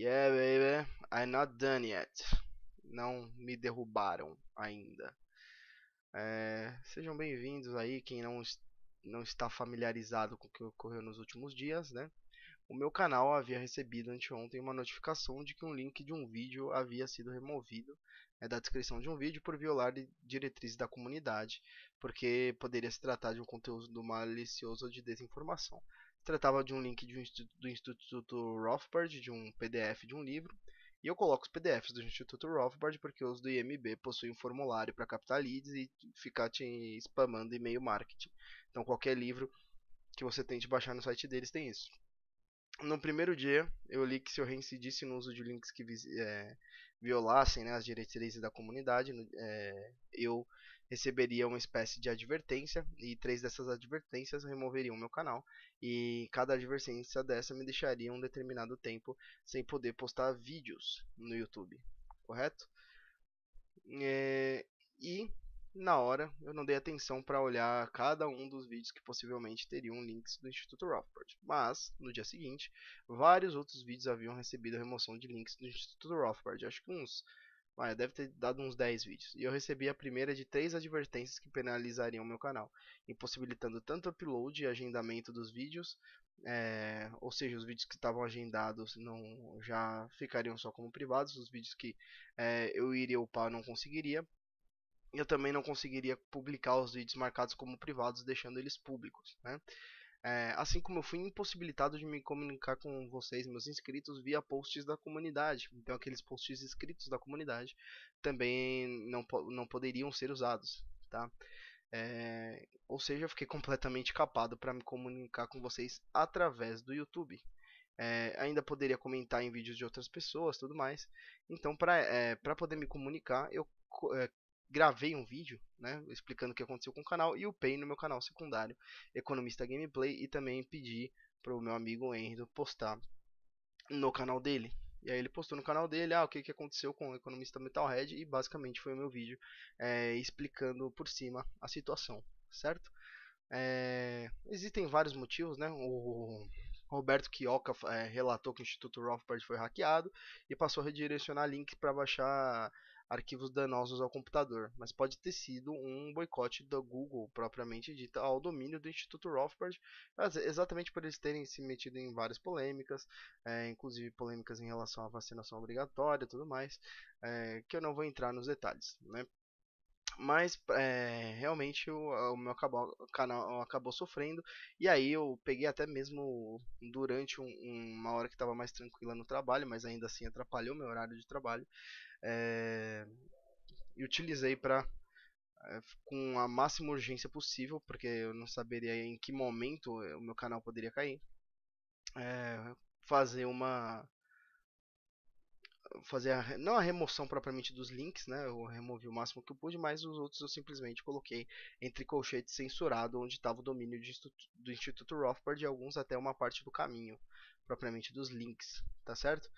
Yeah, baby, I'm not done yet. Não me derrubaram ainda. É, sejam bem-vindos aí, quem não, não está familiarizado com o que ocorreu nos últimos dias, né? O meu canal havia recebido anteontem uma notificação de que um link de um vídeo havia sido removido né, da descrição de um vídeo por violar diretrizes da comunidade, porque poderia se tratar de um conteúdo malicioso de desinformação tratava de um link de um instituto, do Instituto Rothbard, de um PDF de um livro, e eu coloco os PDFs do Instituto Rothbard porque os do IMB possuem um formulário para captar leads e ficar te spamando e-mail marketing. Então qualquer livro que você tente baixar no site deles tem isso. No primeiro dia, eu li que se eu reincidisse no uso de links que é, violassem né, as diretrizes da comunidade, é, eu receberia uma espécie de advertência e três dessas advertências removeriam meu canal e cada advertência dessa me deixaria um determinado tempo sem poder postar vídeos no YouTube, correto? É, e na hora eu não dei atenção para olhar cada um dos vídeos que possivelmente teriam links do Instituto Rothbard, mas no dia seguinte vários outros vídeos haviam recebido remoção de links do Instituto Rothbard, acho que uns ah, deve ter dado uns 10 vídeos. E eu recebi a primeira de três advertências que penalizariam o meu canal, impossibilitando tanto upload e agendamento dos vídeos, é, ou seja, os vídeos que estavam agendados não já ficariam só como privados, os vídeos que é, eu iria upar não conseguiria. Eu também não conseguiria publicar os vídeos marcados como privados, deixando eles públicos. Né? É, assim como eu fui impossibilitado de me comunicar com vocês, meus inscritos, via posts da comunidade. Então, aqueles posts escritos da comunidade também não, não poderiam ser usados, tá? É, ou seja, eu fiquei completamente capado para me comunicar com vocês através do YouTube. É, ainda poderia comentar em vídeos de outras pessoas, tudo mais. Então, para é, poder me comunicar, eu é, gravei um vídeo, né, explicando o que aconteceu com o canal e o upei no meu canal secundário, Economista Gameplay, e também pedi para o meu amigo Henrido postar no canal dele. E aí ele postou no canal dele, ah, o que, que aconteceu com o Economista Metalhead, e basicamente foi o meu vídeo é, explicando por cima a situação, certo? É, existem vários motivos, né? O Roberto Kioka é, relatou que o Instituto Rothbard foi hackeado e passou a redirecionar links para baixar arquivos danosos ao computador, mas pode ter sido um boicote da Google propriamente dita ao domínio do Instituto Rothbard, exatamente por eles terem se metido em várias polêmicas, é, inclusive polêmicas em relação à vacinação obrigatória e tudo mais, é, que eu não vou entrar nos detalhes. Né? Mas é, realmente o, o meu acabou, o canal acabou sofrendo. E aí eu peguei até mesmo durante um, uma hora que estava mais tranquila no trabalho, mas ainda assim atrapalhou meu horário de trabalho. É, e utilizei para eh, com a máxima urgência possível, porque eu não saberia em que momento o meu canal poderia cair. fazer uma fazer a, não a remoção propriamente dos links, né? Eu removi o máximo que eu pude, mas os outros eu simplesmente coloquei entre colchetes censurado onde estava o domínio do Instituto Rothbard e alguns até uma parte do caminho propriamente dos links, tá certo?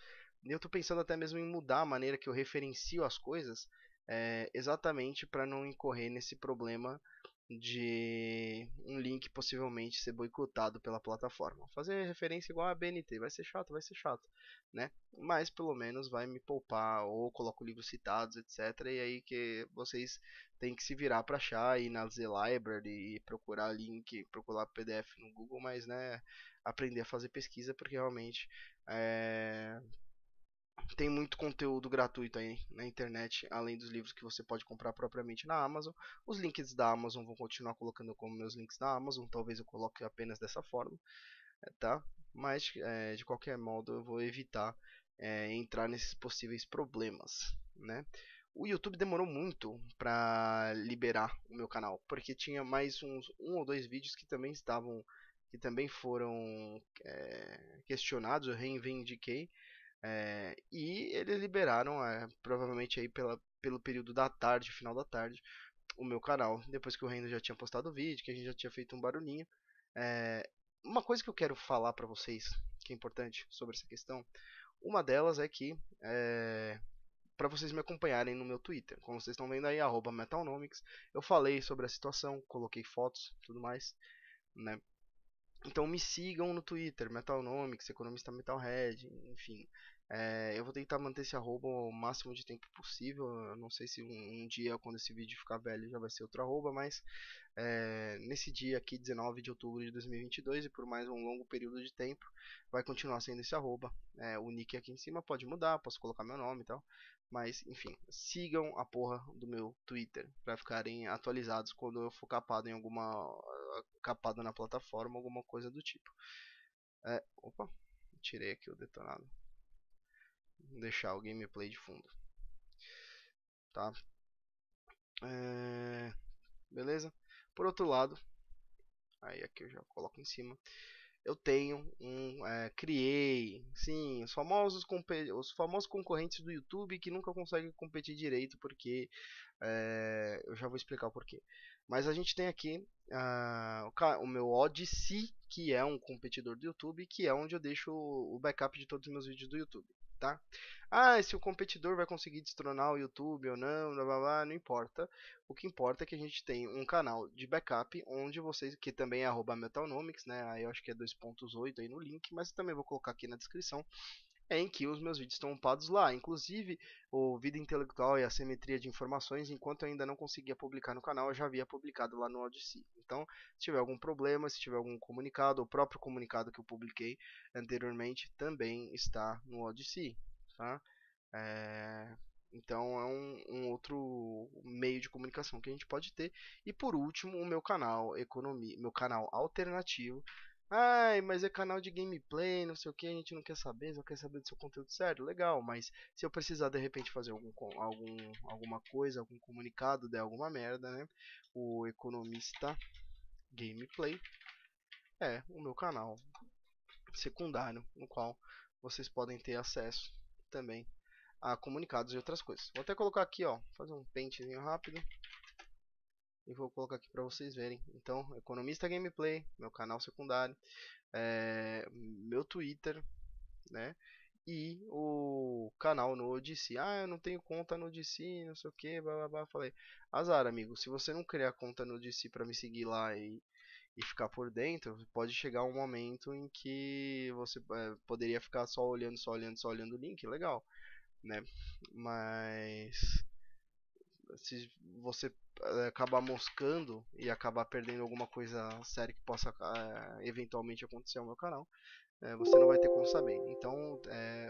Eu estou pensando até mesmo em mudar a maneira que eu referencio as coisas, é, exatamente para não incorrer nesse problema de um link possivelmente ser boicotado pela plataforma. Fazer referência igual a BNT vai ser chato, vai ser chato, né? Mas pelo menos vai me poupar ou coloco livros citados, etc. E aí que vocês têm que se virar para achar ir na Z Library e procurar link, procurar PDF no Google, mas né, aprender a fazer pesquisa porque realmente é tem muito conteúdo gratuito aí na internet, além dos livros que você pode comprar propriamente na Amazon. Os links da Amazon vão continuar colocando como meus links da Amazon, talvez eu coloque apenas dessa forma, eh, tá? Mas é, de qualquer modo eu vou evitar é, entrar nesses possíveis problemas, né? O YouTube demorou muito para liberar o meu canal, porque tinha mais uns um ou dois vídeos que também estavam, que também foram é, questionados, eu reivindiquei é, e eles liberaram, é, provavelmente aí pela, pelo período da tarde, final da tarde, o meu canal. Depois que o Reino já tinha postado o vídeo, que a gente já tinha feito um barulhinho. É, uma coisa que eu quero falar para vocês, que é importante sobre essa questão, uma delas é que, é, para vocês me acompanharem no meu Twitter, como vocês estão vendo aí, metalnomics, eu falei sobre a situação, coloquei fotos tudo mais, né? Então me sigam no Twitter, Metalnomics, Economista Metalhead, enfim. É, eu vou tentar manter esse arroba o máximo de tempo possível. Eu não sei se um, um, dia, quando esse vídeo ficar velho, já vai ser outro arroba, mas é, nesse dia aqui, 19 de outubro de 2022, e por mais um longo período de tempo, vai continuar sendo esse arroba. É, o nick aqui em cima pode mudar, posso colocar meu nome e tal. Mas, enfim, sigam a porra do meu Twitter para ficarem atualizados quando eu for capado em alguma. capado na plataforma, alguma coisa do tipo. É, opa, tirei aqui o detonado deixar o gameplay de fundo. Tá? É... Beleza? Por outro lado, aí aqui eu já coloco em cima, eu tenho um, é, criei, sim, os famosos, os famosos concorrentes do YouTube que nunca conseguem competir direito porque, é, eu já vou explicar o porquê. Mas a gente tem aqui uh, o, o meu Odyssey, que é um competidor do YouTube, que é onde eu deixo o backup de todos os meus vídeos do YouTube tá? Ah, se o competidor vai conseguir destronar o YouTube ou não, blá, blá, blá, não importa. O que importa é que a gente tem um canal de backup onde vocês, que também é Metalnomics, né? Aí eu acho que é 2.8 aí no link, mas também vou colocar aqui na descrição em que os meus vídeos estão upados lá. Inclusive, o Vida Intelectual e a Simetria de Informações, enquanto eu ainda não conseguia publicar no canal, eu já havia publicado lá no Odyssey. Então, se tiver algum problema, se tiver algum comunicado, o próprio comunicado que eu publiquei anteriormente também está no Odyssey. Tá? É... Então é um, um, outro meio de comunicação que a gente pode ter. E por último, o meu canal economia, meu canal alternativo, Ai, mas é canal de gameplay, não sei o que, a gente não quer saber, só quer saber do seu conteúdo sério. Legal, mas se eu precisar de repente fazer algum, algum, alguma coisa, algum comunicado, der alguma merda, né? O Economista Gameplay é o meu canal secundário, no qual vocês podem ter acesso também a comunicados e outras coisas. Vou até colocar aqui, ó, fazer um pentezinho rápido e vou colocar aqui para vocês verem. Então, Economista Gameplay, meu canal secundário, é, meu Twitter, né? E o canal no Odyssey. Ah, eu não tenho conta no Odyssey, não sei o que, blá blá blá. Falei, azar, amigo. Se você não criar conta no Odyssey para me seguir lá e, e ficar por dentro, pode chegar um momento em que você é, poderia ficar só olhando, só olhando, só olhando o link, legal, né? Mas se você eh, acabar moscando e acabar perdendo alguma coisa séria que possa eh, eventualmente acontecer ao meu canal, eh, você não vai ter como saber. Então,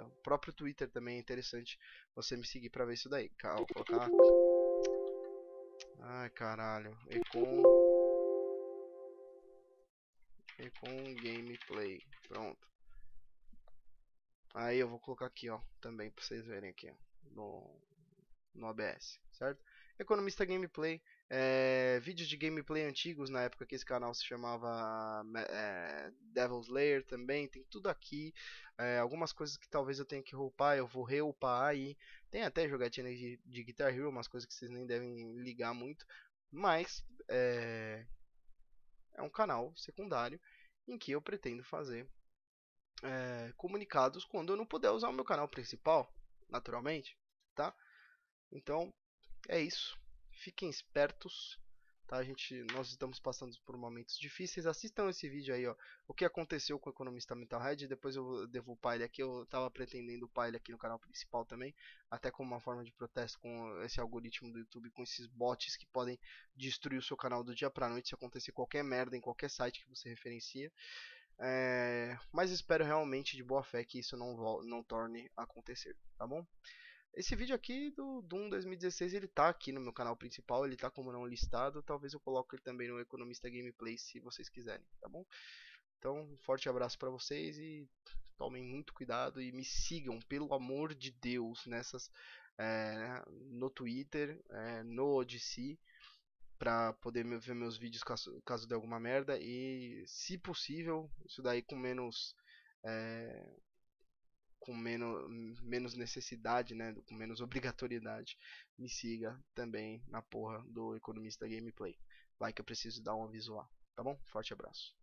o próprio Twitter também é interessante você me seguir para ver isso daí. Vou colocar... Ai, caralho. e com Gameplay. Pronto. Aí eu vou colocar aqui, ó, também para vocês verem aqui, ó, no, no ABS, certo? Economista Gameplay, é, vídeos de gameplay antigos na época que esse canal se chamava é, Devil's Lair também, tem tudo aqui. É, algumas coisas que talvez eu tenha que roupar, eu vou reupar aí. Tem até jogatina de, de Guitar Hero, umas coisas que vocês nem devem ligar muito, mas é, é um canal secundário em que eu pretendo fazer comunicados quando eu não puder usar o meu canal principal, naturalmente, tá? Então, é isso. Fiquem espertos. Tá, a gente, nós estamos passando por momentos difíceis. Assistam esse vídeo aí, ó. O que aconteceu com o economista Mental Head. Depois eu devo upar ele aqui. Eu estava pretendendo upar ele aqui no canal principal também. Até como uma forma de protesto com esse algoritmo do YouTube, com esses bots que podem destruir o seu canal do dia pra noite se acontecer qualquer merda em qualquer site que você referencia. É... Mas espero realmente de boa fé que isso não, não torne a acontecer, tá bom? Esse vídeo aqui do Doom 2016, ele tá aqui no meu canal principal, ele tá como não listado, talvez eu coloque ele também no Economista Gameplay se vocês quiserem, tá bom? Então, um forte abraço para vocês e tomem muito cuidado e me sigam, pelo amor de Deus, nessas é, no Twitter, é, no Odyssey, para poder ver meus vídeos caso, caso dê alguma merda e, se possível, isso daí com menos... É, com menos, menos necessidade, né, com menos obrigatoriedade, me siga também na porra do Economista Gameplay. Vai que eu preciso dar um aviso lá, tá bom? Forte abraço.